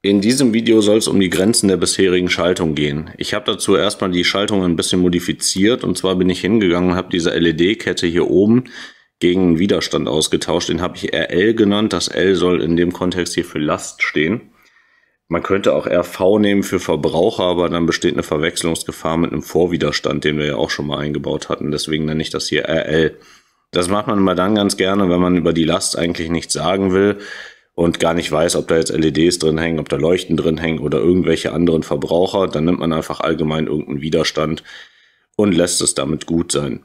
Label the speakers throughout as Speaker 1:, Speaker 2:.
Speaker 1: In diesem Video soll es um die Grenzen der bisherigen Schaltung gehen. Ich habe dazu erstmal die Schaltung ein bisschen modifiziert und zwar bin ich hingegangen und habe diese LED-Kette hier oben gegen einen Widerstand ausgetauscht. Den habe ich RL genannt. Das L soll in dem Kontext hier für Last stehen. Man könnte auch RV nehmen für Verbraucher, aber dann besteht eine Verwechslungsgefahr mit einem Vorwiderstand, den wir ja auch schon mal eingebaut hatten. Deswegen nenne ich das hier RL. Das macht man immer dann ganz gerne, wenn man über die Last eigentlich nichts sagen will und gar nicht weiß, ob da jetzt LEDs drin hängen, ob da Leuchten drin hängen oder irgendwelche anderen Verbraucher, dann nimmt man einfach allgemein irgendeinen Widerstand und lässt es damit gut sein.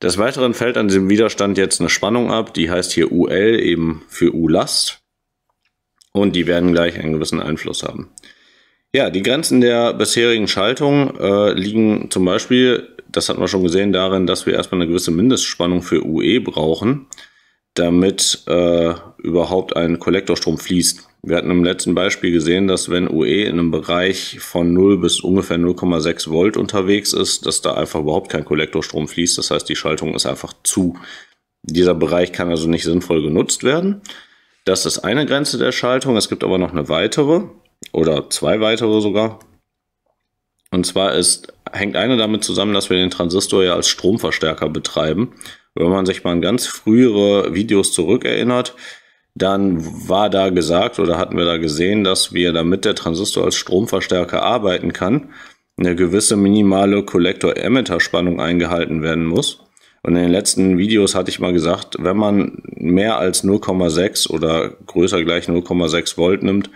Speaker 1: Des Weiteren fällt an diesem Widerstand jetzt eine Spannung ab, die heißt hier UL eben für U-Last und die werden gleich einen gewissen Einfluss haben. Ja, die Grenzen der bisherigen Schaltung äh, liegen zum Beispiel, das hatten wir schon gesehen, darin, dass wir erstmal eine gewisse Mindestspannung für UE brauchen damit äh, überhaupt ein Kollektorstrom fließt. Wir hatten im letzten Beispiel gesehen, dass wenn UE in einem Bereich von 0 bis ungefähr 0,6 Volt unterwegs ist, dass da einfach überhaupt kein Kollektorstrom fließt. Das heißt, die Schaltung ist einfach zu. Dieser Bereich kann also nicht sinnvoll genutzt werden. Das ist eine Grenze der Schaltung. Es gibt aber noch eine weitere oder zwei weitere sogar. Und zwar ist, hängt eine damit zusammen, dass wir den Transistor ja als Stromverstärker betreiben wenn man sich mal an ganz frühere Videos zurückerinnert, dann war da gesagt oder hatten wir da gesehen, dass wir, damit der Transistor als Stromverstärker arbeiten kann, eine gewisse minimale Kollektor-Emitter-Spannung eingehalten werden muss. Und in den letzten Videos hatte ich mal gesagt, wenn man mehr als 0,6 oder größer gleich 0,6 Volt nimmt,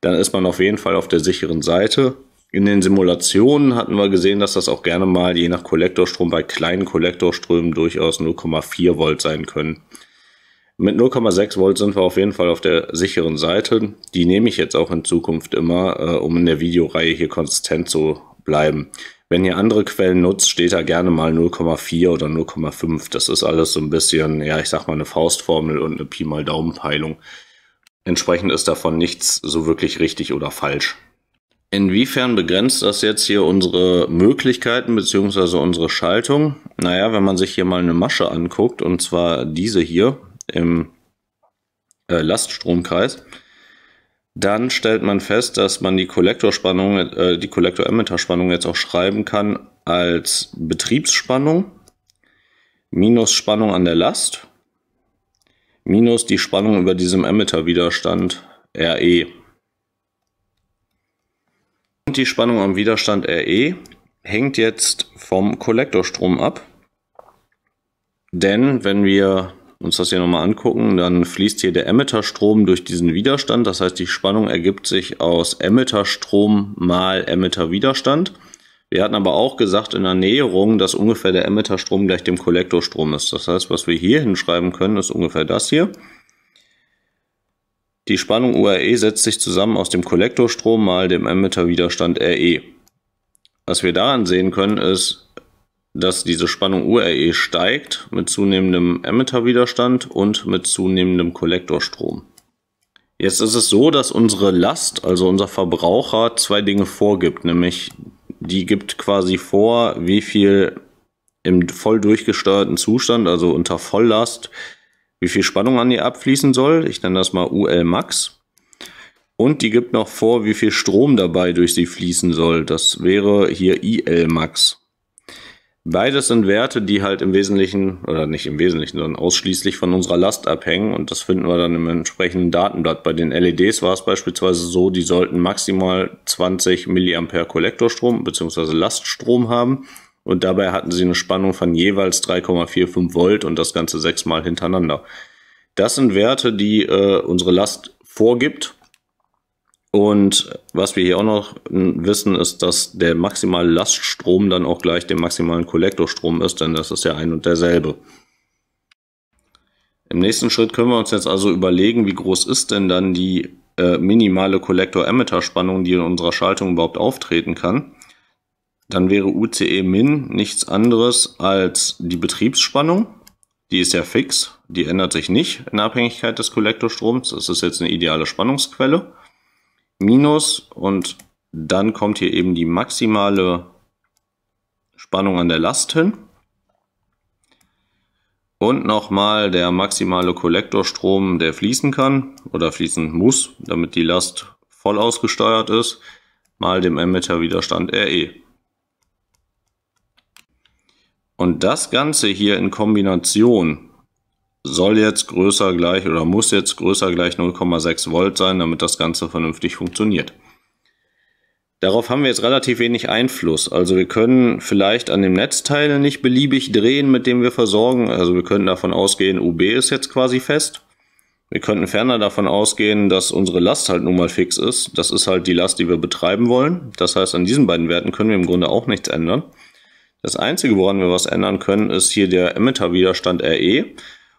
Speaker 1: dann ist man auf jeden Fall auf der sicheren Seite in den Simulationen hatten wir gesehen, dass das auch gerne mal je nach Kollektorstrom bei kleinen Kollektorströmen durchaus 0,4 Volt sein können. Mit 0,6 Volt sind wir auf jeden Fall auf der sicheren Seite. Die nehme ich jetzt auch in Zukunft immer, äh, um in der Videoreihe hier konsistent zu bleiben. Wenn ihr andere Quellen nutzt, steht da gerne mal 0,4 oder 0,5. Das ist alles so ein bisschen, ja, ich sag mal eine Faustformel und eine Pi mal Daumenpeilung. Entsprechend ist davon nichts so wirklich richtig oder falsch. Inwiefern begrenzt das jetzt hier unsere Möglichkeiten beziehungsweise unsere Schaltung? Naja, wenn man sich hier mal eine Masche anguckt, und zwar diese hier im äh, Laststromkreis, dann stellt man fest, dass man die Kollektorspannung, äh, die Kollektor-Emitter-Spannung jetzt auch schreiben kann als Betriebsspannung minus Spannung an der Last minus die Spannung über diesem Emitter-Widerstand RE. Und die Spannung am Widerstand RE hängt jetzt vom Kollektorstrom ab. Denn wenn wir uns das hier nochmal angucken, dann fließt hier der Emitterstrom durch diesen Widerstand. Das heißt, die Spannung ergibt sich aus Emitterstrom mal Emitterwiderstand. Wir hatten aber auch gesagt in der Näherung, dass ungefähr der Emitterstrom gleich dem Kollektorstrom ist. Das heißt, was wir hier hinschreiben können, ist ungefähr das hier. Die Spannung URE setzt sich zusammen aus dem Kollektorstrom mal dem Ammeterwiderstand RE. Was wir daran sehen können, ist, dass diese Spannung URE steigt mit zunehmendem Ammeterwiderstand und mit zunehmendem Kollektorstrom. Jetzt ist es so, dass unsere Last, also unser Verbraucher, zwei Dinge vorgibt, nämlich die gibt quasi vor, wie viel im voll durchgesteuerten Zustand, also unter Volllast, wie viel Spannung an ihr abfließen soll. Ich nenne das mal UL Max. Und die gibt noch vor, wie viel Strom dabei durch sie fließen soll. Das wäre hier IL Max. Beides sind Werte, die halt im Wesentlichen, oder nicht im Wesentlichen, sondern ausschließlich von unserer Last abhängen. Und das finden wir dann im entsprechenden Datenblatt. Bei den LEDs war es beispielsweise so, die sollten maximal 20 mA Kollektorstrom bzw. Laststrom haben. Und dabei hatten sie eine Spannung von jeweils 3,45 Volt und das Ganze sechsmal hintereinander. Das sind Werte, die äh, unsere Last vorgibt. Und was wir hier auch noch wissen, ist, dass der maximale Laststrom dann auch gleich dem maximalen Kollektorstrom ist, denn das ist ja ein und derselbe. Im nächsten Schritt können wir uns jetzt also überlegen, wie groß ist denn dann die äh, minimale Kollektor-Emitter-Spannung, die in unserer Schaltung überhaupt auftreten kann dann wäre UCE Min nichts anderes als die Betriebsspannung. Die ist ja fix, die ändert sich nicht in Abhängigkeit des Kollektorstroms. Das ist jetzt eine ideale Spannungsquelle. Minus und dann kommt hier eben die maximale Spannung an der Last hin. Und nochmal der maximale Kollektorstrom, der fließen kann oder fließen muss, damit die Last voll ausgesteuert ist, mal dem Emitterwiderstand RE. Und das Ganze hier in Kombination soll jetzt größer gleich oder muss jetzt größer gleich 0,6 Volt sein, damit das Ganze vernünftig funktioniert. Darauf haben wir jetzt relativ wenig Einfluss. Also wir können vielleicht an dem Netzteil nicht beliebig drehen, mit dem wir versorgen. Also wir könnten davon ausgehen, UB ist jetzt quasi fest. Wir könnten ferner davon ausgehen, dass unsere Last halt nun mal fix ist. Das ist halt die Last, die wir betreiben wollen. Das heißt, an diesen beiden Werten können wir im Grunde auch nichts ändern. Das Einzige, woran wir was ändern können, ist hier der Emitterwiderstand RE.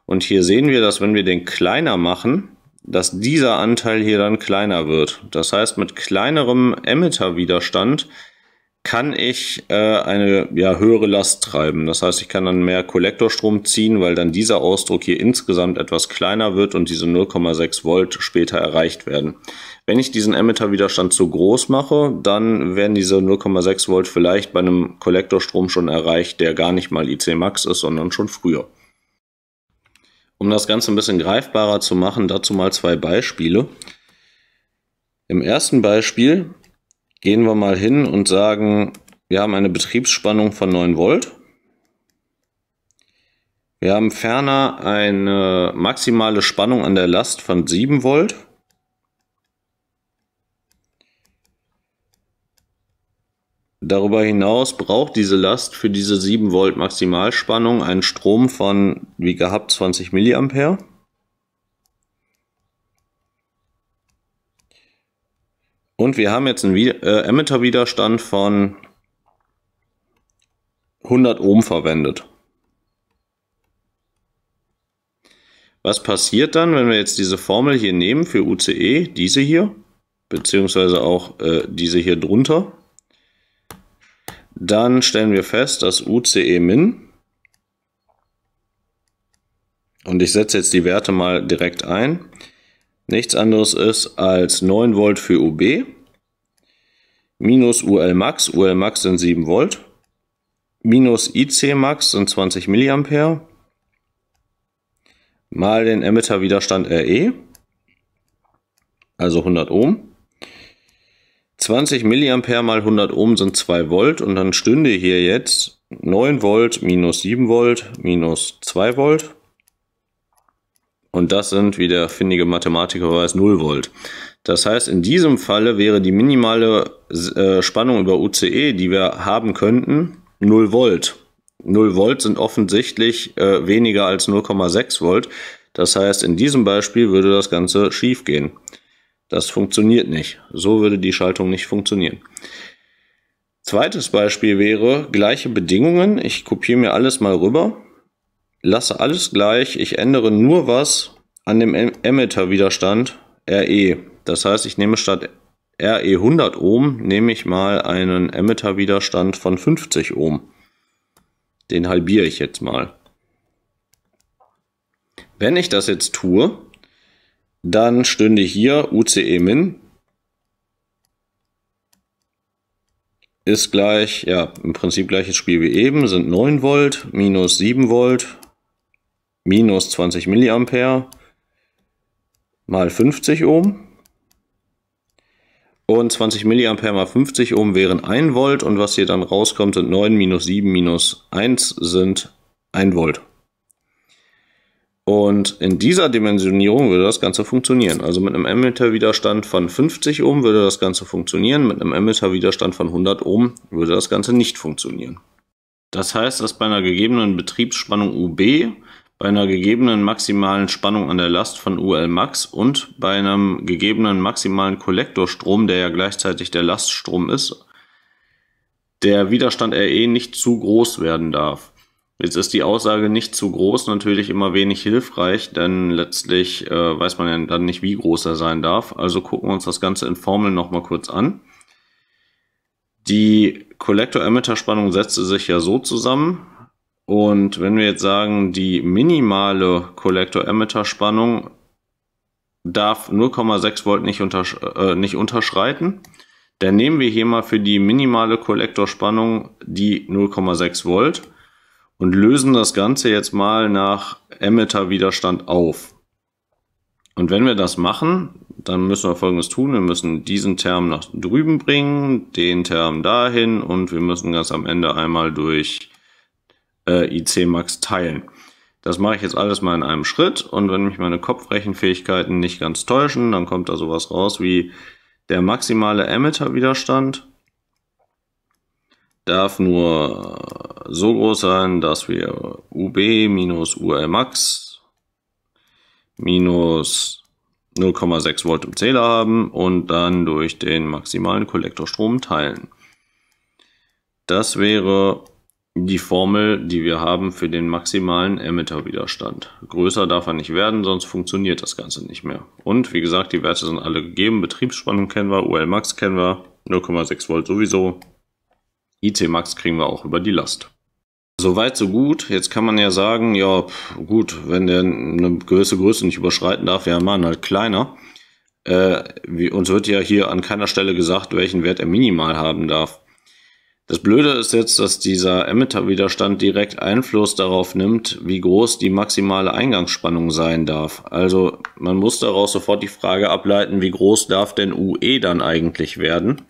Speaker 1: Und hier sehen wir, dass wenn wir den kleiner machen, dass dieser Anteil hier dann kleiner wird. Das heißt, mit kleinerem Emitterwiderstand widerstand kann ich äh, eine ja, höhere Last treiben. Das heißt, ich kann dann mehr Kollektorstrom ziehen, weil dann dieser Ausdruck hier insgesamt etwas kleiner wird und diese 0,6 Volt später erreicht werden. Wenn ich diesen Emitterwiderstand zu groß mache, dann werden diese 0,6 Volt vielleicht bei einem Kollektorstrom schon erreicht, der gar nicht mal IC Max ist, sondern schon früher. Um das Ganze ein bisschen greifbarer zu machen, dazu mal zwei Beispiele. Im ersten Beispiel gehen wir mal hin und sagen, wir haben eine Betriebsspannung von 9 Volt. Wir haben ferner eine maximale Spannung an der Last von 7 Volt. Darüber hinaus braucht diese Last für diese 7 Volt Maximalspannung einen Strom von, wie gehabt, 20 Milliampere. Und wir haben jetzt einen Vi äh, emitter von 100 Ohm verwendet. Was passiert dann, wenn wir jetzt diese Formel hier nehmen für UCE, diese hier, beziehungsweise auch äh, diese hier drunter? Dann stellen wir fest, dass UCE min, und ich setze jetzt die Werte mal direkt ein, nichts anderes ist als 9 Volt für UB minus UL Max, UL Max sind 7 Volt, minus IC Max sind 20 mA, mal den Emitterwiderstand RE, also 100 Ohm. 20 mA mal 100 Ohm sind 2 Volt und dann stünde hier jetzt 9 Volt minus 7 Volt minus 2 Volt und das sind, wie der findige Mathematiker weiß, 0 Volt. Das heißt, in diesem Falle wäre die minimale äh, Spannung über UCE, die wir haben könnten, 0 Volt. 0 Volt sind offensichtlich äh, weniger als 0,6 Volt. Das heißt, in diesem Beispiel würde das Ganze schief gehen. Das funktioniert nicht. So würde die Schaltung nicht funktionieren. Zweites Beispiel wäre gleiche Bedingungen. Ich kopiere mir alles mal rüber lasse alles gleich, ich ändere nur was an dem Emitterwiderstand RE. Das heißt, ich nehme statt RE 100 Ohm, nehme ich mal einen Emitterwiderstand von 50 Ohm. Den halbiere ich jetzt mal. Wenn ich das jetzt tue, dann stünde hier UCE min ist gleich, ja, im Prinzip gleiches Spiel wie eben, sind 9 Volt minus 7 Volt minus 20 Milliampere mal 50 Ohm. Und 20 Milliampere mal 50 Ohm wären 1 Volt und was hier dann rauskommt sind 9 minus 7 minus 1 sind 1 Volt. Und in dieser Dimensionierung würde das Ganze funktionieren. Also mit einem emitter von 50 Ohm würde das Ganze funktionieren, mit einem emitter von 100 Ohm würde das Ganze nicht funktionieren. Das heißt, dass bei einer gegebenen Betriebsspannung UB bei einer gegebenen maximalen Spannung an der Last von UL Max und bei einem gegebenen maximalen Kollektorstrom, der ja gleichzeitig der Laststrom ist, der Widerstand RE eh nicht zu groß werden darf. Jetzt ist die Aussage nicht zu groß natürlich immer wenig hilfreich, denn letztlich äh, weiß man ja dann nicht, wie groß er sein darf. Also gucken wir uns das Ganze in Formeln nochmal kurz an. Die Kollektor-Emitter-Spannung setzte sich ja so zusammen. Und wenn wir jetzt sagen, die minimale Kollektor-Emitter-Spannung darf 0,6 Volt nicht, untersch äh, nicht unterschreiten, dann nehmen wir hier mal für die minimale Kollektorspannung die 0,6 Volt und lösen das Ganze jetzt mal nach Emitter-Widerstand auf. Und wenn wir das machen, dann müssen wir folgendes tun. Wir müssen diesen Term nach drüben bringen, den Term dahin und wir müssen ganz am Ende einmal durch äh, IC Max teilen. Das mache ich jetzt alles mal in einem Schritt und wenn mich meine Kopfrechenfähigkeiten nicht ganz täuschen, dann kommt da sowas raus wie der maximale Emitterwiderstand darf nur so groß sein, dass wir UB minus UL Max minus 0,6 Volt im Zähler haben und dann durch den maximalen Kollektorstrom teilen. Das wäre die Formel, die wir haben für den maximalen Emitterwiderstand. Größer darf er nicht werden, sonst funktioniert das Ganze nicht mehr. Und wie gesagt, die Werte sind alle gegeben. Betriebsspannung kennen wir, UL Max kennen wir, 0,6 Volt sowieso. IC Max kriegen wir auch über die Last. Soweit, so gut. Jetzt kann man ja sagen, ja gut, wenn der eine gewisse Größe nicht überschreiten darf, ja man halt kleiner. Äh, wie, uns wird ja hier an keiner Stelle gesagt, welchen Wert er minimal haben darf. Das Blöde ist jetzt, dass dieser Emitterwiderstand direkt Einfluss darauf nimmt, wie groß die maximale Eingangsspannung sein darf. Also man muss daraus sofort die Frage ableiten, wie groß darf denn UE dann eigentlich werden?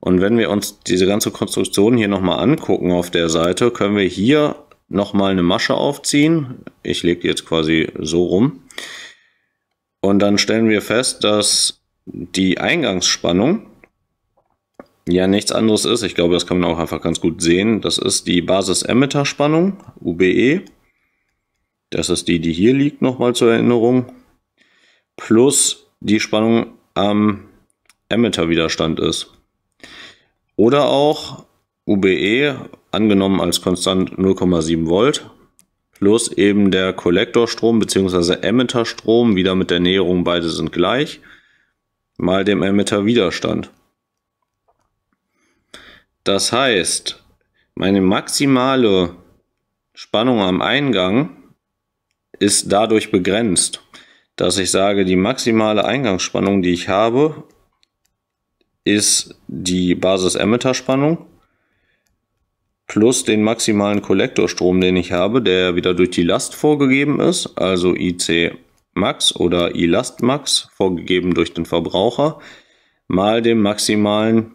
Speaker 1: Und wenn wir uns diese ganze Konstruktion hier nochmal angucken auf der Seite, können wir hier nochmal eine Masche aufziehen. Ich lege jetzt quasi so rum. Und dann stellen wir fest, dass die Eingangsspannung ja nichts anderes ist. Ich glaube, das kann man auch einfach ganz gut sehen. Das ist die Basis-Emitter-Spannung, UBE. Das ist die, die hier liegt, nochmal zur Erinnerung. Plus die Spannung am Emitter-Widerstand ist. Oder auch UBE, angenommen als konstant 0,7 Volt, plus eben der Kollektorstrom bzw. Emitterstrom, wieder mit der Näherung, beide sind gleich, mal dem emitter widerstand das heißt, meine maximale Spannung am Eingang ist dadurch begrenzt, dass ich sage, die maximale Eingangsspannung, die ich habe, ist die Basis-Emitter-Spannung plus den maximalen Kollektorstrom, den ich habe, der wieder durch die Last vorgegeben ist, also IC Max oder ILAST Max, vorgegeben durch den Verbraucher, mal den maximalen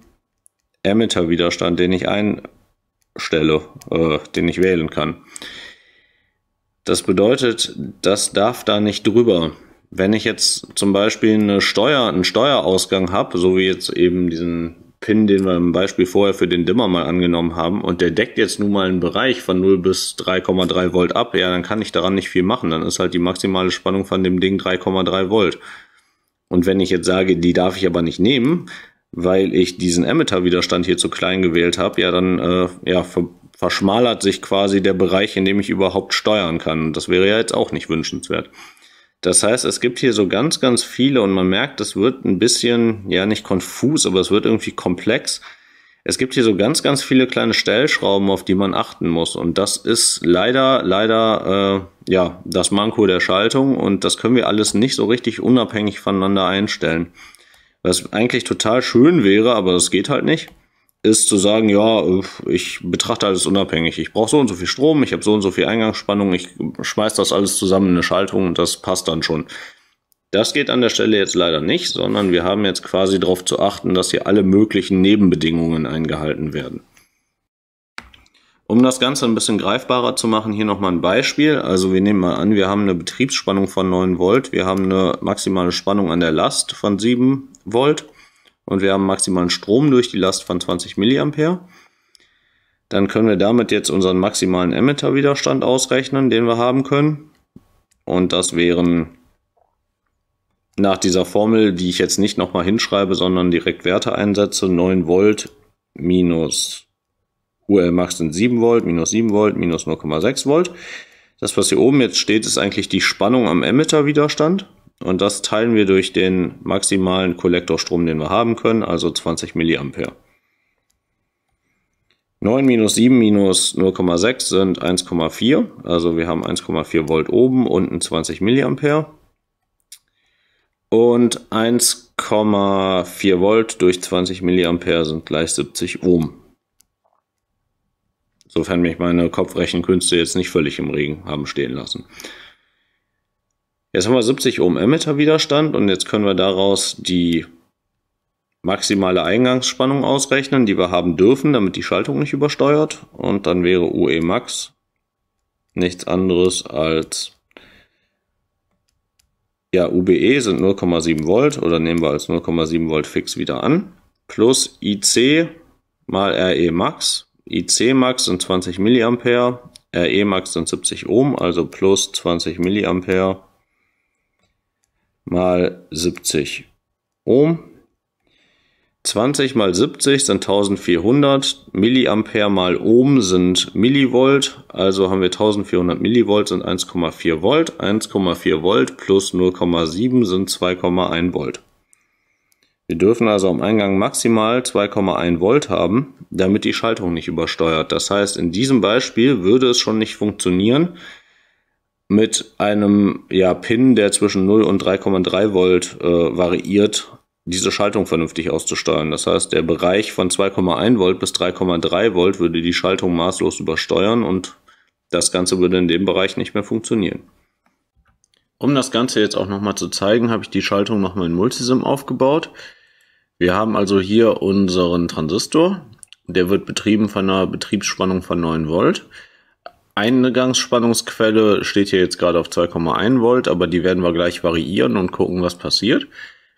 Speaker 1: Emitter-Widerstand, den ich einstelle, äh, den ich wählen kann. Das bedeutet, das darf da nicht drüber. Wenn ich jetzt zum Beispiel eine Steuer, einen Steuerausgang habe, so wie jetzt eben diesen Pin, den wir im Beispiel vorher für den Dimmer mal angenommen haben, und der deckt jetzt nun mal einen Bereich von 0 bis 3,3 Volt ab, ja, dann kann ich daran nicht viel machen. Dann ist halt die maximale Spannung von dem Ding 3,3 Volt. Und wenn ich jetzt sage, die darf ich aber nicht nehmen, weil ich diesen Emitter-Widerstand hier zu klein gewählt habe, ja, dann äh, ja, verschmalert sich quasi der Bereich, in dem ich überhaupt steuern kann. Das wäre ja jetzt auch nicht wünschenswert. Das heißt, es gibt hier so ganz, ganz viele und man merkt, das wird ein bisschen, ja, nicht konfus, aber es wird irgendwie komplex. Es gibt hier so ganz, ganz viele kleine Stellschrauben, auf die man achten muss. Und das ist leider, leider, äh, ja, das Manko der Schaltung und das können wir alles nicht so richtig unabhängig voneinander einstellen was eigentlich total schön wäre, aber das geht halt nicht, ist zu sagen, ja, ich betrachte alles unabhängig. Ich brauche so und so viel Strom, ich habe so und so viel Eingangsspannung, ich schmeiß das alles zusammen in eine Schaltung und das passt dann schon. Das geht an der Stelle jetzt leider nicht, sondern wir haben jetzt quasi darauf zu achten, dass hier alle möglichen Nebenbedingungen eingehalten werden. Um das Ganze ein bisschen greifbarer zu machen, hier nochmal ein Beispiel. Also wir nehmen mal an, wir haben eine Betriebsspannung von 9 Volt, wir haben eine maximale Spannung an der Last von 7 Volt und wir haben maximalen Strom durch die Last von 20 mA. Dann können wir damit jetzt unseren maximalen Emitterwiderstand ausrechnen, den wir haben können. Und das wären nach dieser Formel, die ich jetzt nicht nochmal hinschreibe, sondern direkt Werte einsetze, 9 Volt minus UL-Max sind 7 Volt, minus 7 Volt, minus 0,6 Volt. Das, was hier oben jetzt steht, ist eigentlich die Spannung am Emitterwiderstand. Und das teilen wir durch den maximalen Kollektorstrom, den wir haben können, also 20 mA. 9 minus 7 minus 0,6 sind 1,4. Also wir haben 1,4 Volt oben, unten 20 mA. Und 1,4 Volt durch 20 mA sind gleich 70 Ohm sofern mich meine Kopfrechenkünste jetzt nicht völlig im Regen haben stehen lassen. Jetzt haben wir 70 Ohm Emitter Widerstand und jetzt können wir daraus die maximale Eingangsspannung ausrechnen, die wir haben dürfen, damit die Schaltung nicht übersteuert. Und dann wäre UE Max nichts anderes als ja, UBE sind 0,7 Volt oder nehmen wir als 0,7 Volt fix wieder an, plus IC mal RE Max IC Max sind 20 mA, RE Max sind 70 Ohm, also plus 20 mA mal 70 Ohm. 20 mal 70 sind 1400, Milliampere mal Ohm sind Millivolt, also haben wir 1400 Millivolt sind 1,4 Volt, 1,4 Volt plus 0,7 sind 2,1 Volt. Wir dürfen also am Eingang maximal 2,1 Volt haben, damit die Schaltung nicht übersteuert. Das heißt, in diesem Beispiel würde es schon nicht funktionieren mit einem ja, Pin, der zwischen 0 und 3,3 Volt äh, variiert, diese Schaltung vernünftig auszusteuern. Das heißt, der Bereich von 2,1 Volt bis 3,3 Volt würde die Schaltung maßlos übersteuern und das Ganze würde in dem Bereich nicht mehr funktionieren. Um das Ganze jetzt auch nochmal zu zeigen, habe ich die Schaltung nochmal in Multisim aufgebaut. Wir haben also hier unseren Transistor. Der wird betrieben von einer Betriebsspannung von 9 Volt. Eingangsspannungsquelle steht hier jetzt gerade auf 2,1 Volt, aber die werden wir gleich variieren und gucken, was passiert.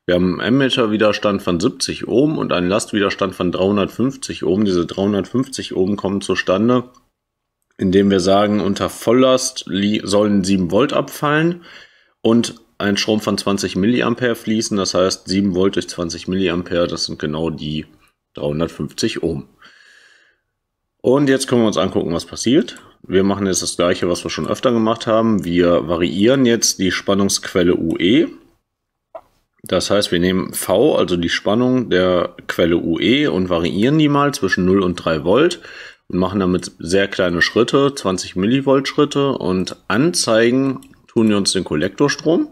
Speaker 1: Wir haben einen ammeter von 70 Ohm und einen Lastwiderstand von 350 Ohm. Diese 350 Ohm kommen zustande, indem wir sagen, unter Volllast sollen 7 Volt abfallen und ein Strom von 20 mA fließen. Das heißt, 7 Volt durch 20 mA, das sind genau die 350 Ohm. Und jetzt können wir uns angucken, was passiert. Wir machen jetzt das gleiche, was wir schon öfter gemacht haben. Wir variieren jetzt die Spannungsquelle UE. Das heißt, wir nehmen V, also die Spannung der Quelle UE und variieren die mal zwischen 0 und 3 Volt und machen damit sehr kleine Schritte, 20 Millivolt Schritte und anzeigen tun wir uns den Kollektorstrom.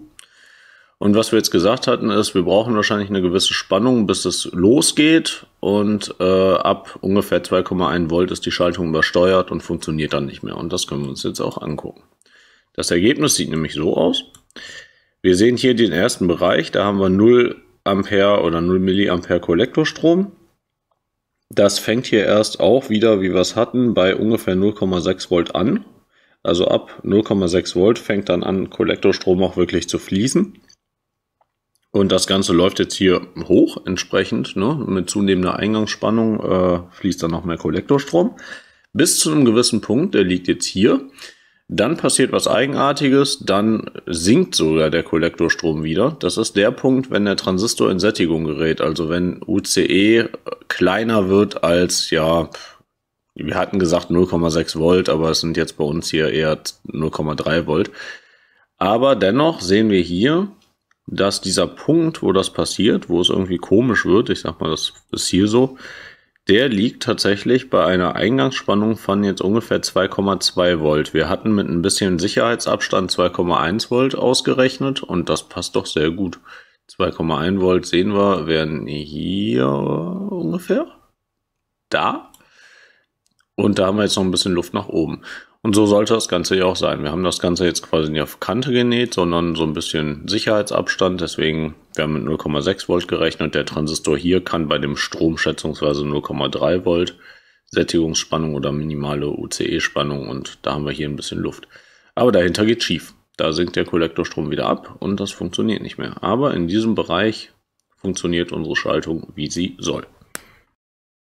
Speaker 1: Und was wir jetzt gesagt hatten, ist, wir brauchen wahrscheinlich eine gewisse Spannung, bis es losgeht. Und äh, ab ungefähr 2,1 Volt ist die Schaltung übersteuert und funktioniert dann nicht mehr. Und das können wir uns jetzt auch angucken. Das Ergebnis sieht nämlich so aus. Wir sehen hier den ersten Bereich, da haben wir 0 Ampere oder 0 Milliampere Kollektorstrom. Das fängt hier erst auch wieder, wie wir es hatten, bei ungefähr 0,6 Volt an. Also ab 0,6 Volt fängt dann an, Kollektorstrom auch wirklich zu fließen. Und das Ganze läuft jetzt hier hoch entsprechend. Ne? Mit zunehmender Eingangsspannung äh, fließt dann noch mehr Kollektorstrom. Bis zu einem gewissen Punkt, der liegt jetzt hier. Dann passiert was Eigenartiges, dann sinkt sogar der Kollektorstrom wieder. Das ist der Punkt, wenn der Transistor in Sättigung gerät, also wenn UCE kleiner wird als, ja, wir hatten gesagt 0,6 Volt, aber es sind jetzt bei uns hier eher 0,3 Volt. Aber dennoch sehen wir hier, dass dieser Punkt, wo das passiert, wo es irgendwie komisch wird, ich sag mal, das ist hier so, der liegt tatsächlich bei einer Eingangsspannung von jetzt ungefähr 2,2 Volt. Wir hatten mit ein bisschen Sicherheitsabstand 2,1 Volt ausgerechnet und das passt doch sehr gut. 2,1 Volt sehen wir, werden hier ungefähr. Da. Und da haben wir jetzt noch ein bisschen Luft nach oben. Und so sollte das Ganze ja auch sein. Wir haben das Ganze jetzt quasi nicht auf Kante genäht, sondern so ein bisschen Sicherheitsabstand. Deswegen, wir haben mit 0,6 Volt gerechnet. Der Transistor hier kann bei dem Strom schätzungsweise 0,3 Volt, Sättigungsspannung oder minimale UCE-Spannung. Und da haben wir hier ein bisschen Luft. Aber dahinter geht schief. Da sinkt der Kollektorstrom wieder ab und das funktioniert nicht mehr. Aber in diesem Bereich funktioniert unsere Schaltung, wie sie soll.